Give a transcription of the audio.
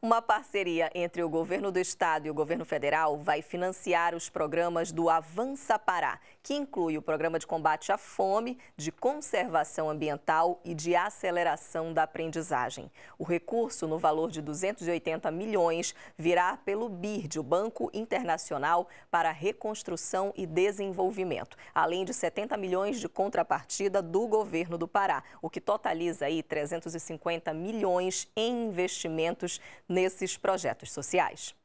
Uma parceria entre o governo do estado e o governo federal vai financiar os programas do Avança Pará, que inclui o programa de combate à fome, de conservação ambiental e de aceleração da aprendizagem. O recurso, no valor de 280 milhões, virá pelo BIRD, o Banco Internacional para Reconstrução e Desenvolvimento, além de 70 milhões de contrapartida do governo do Pará, o que totaliza aí 350 milhões em investimentos nesses projetos sociais.